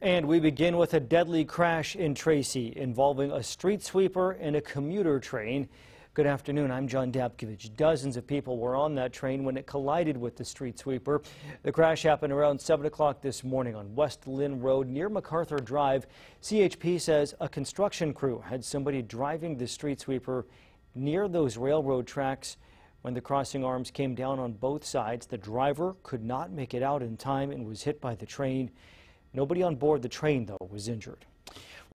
And we begin with a deadly crash in Tracy involving a street sweeper and a commuter train. Good afternoon. I'm John Dabkovich. Dozens of people were on that train when it collided with the street sweeper. The crash happened around 7 o'clock this morning on West Lynn Road near MacArthur Drive. CHP says a construction crew had somebody driving the street sweeper near those railroad tracks. When the crossing arms came down on both sides, the driver could not make it out in time and was hit by the train. Nobody on board the train, though, was injured.